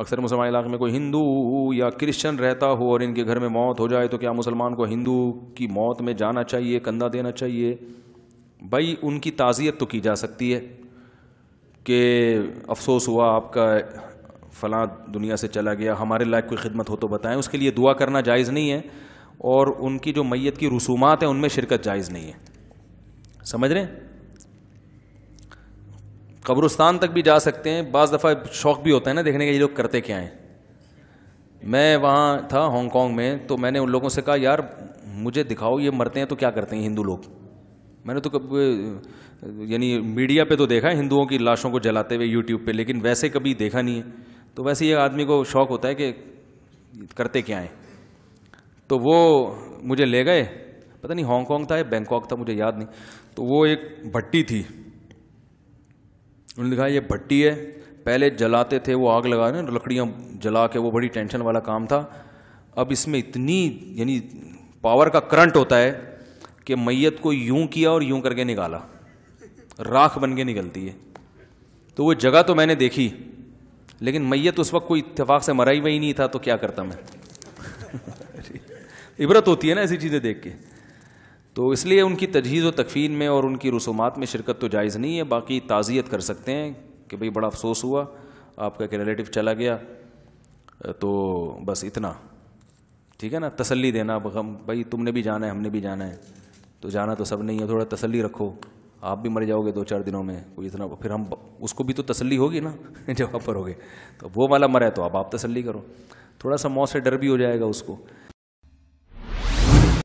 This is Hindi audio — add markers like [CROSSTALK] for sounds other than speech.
अक्सर मुसलमान इलाके में कोई हिंदू या क्रिश्चियन रहता हो और इनके घर में मौत हो जाए तो क्या मुसलमान को हिंदू की मौत में जाना चाहिए कंधा देना चाहिए भाई उनकी ताज़ियत तो की जा सकती है कि अफसोस हुआ आपका फ़लाँ दुनिया से चला गया हमारे लायक कोई खिदमत हो तो बताएं उसके लिए दुआ करना जायज़ नहीं है और उनकी जो मैत की रसूमात हैं उनमें शिरकत जायज़ नहीं है समझ रहे हैं कब्रस्तान तक भी जा सकते हैं बज़ दफ़ा शौक़ भी होता है ना देखने के ये लोग करते क्या हैं मैं वहाँ था हांगकॉन्ग में तो मैंने उन लोगों से कहा यार मुझे दिखाओ ये मरते हैं तो क्या करते हैं हिंदू लोग मैंने तो कभी यानी मीडिया पे तो देखा है हिंदुओं की लाशों को जलाते हुए यूट्यूब पे लेकिन वैसे कभी देखा नहीं है तो वैसे ये आदमी को शौक़ होता है कि करते क्या हैं तो वो मुझे ले गए पता नहीं हांगकॉन्ग था या बैंकॉक था मुझे याद नहीं तो वो एक भट्टी थी उन्होंने लिखा ये भट्टी है पहले जलाते थे वो आग लगा रहे लकड़ियाँ जला के वो बड़ी टेंशन वाला काम था अब इसमें इतनी यानी पावर का करंट होता है कि मैयत को यूं किया और यूं करके निकाला राख बन के निकलती है तो वो जगह तो मैंने देखी लेकिन मैयत उस वक्त कोई इतफाक़ से मरा ही वही नहीं था तो क्या करता मैं [LAUGHS] इबरत होती है ना ऐसी चीज़ें देख के तो इसलिए उनकी तजहीज़ व तकफीन में और उनकी रसूमात में शिरकत तो जायज़ नहीं है बाकी ताज़ियत कर सकते हैं कि भाई बड़ा अफसोस हुआ आपका एक रिलेटिव चला गया तो बस इतना ठीक है ना तसल्ली देना अब हम भाई तुमने भी जाना है हमने भी जाना है तो जाना तो सब नहीं है थोड़ा तसल्ली रखो आप भी मर जाओगे दो चार दिनों में कोई इतना फिर हम उसको भी तो तसल्ली होगी ना [LAUGHS] जब आप मरोगे तो वो वाला मरा है तो अब आप तसल्ली करो थोड़ा सा मौत से डर भी हो जाएगा उसको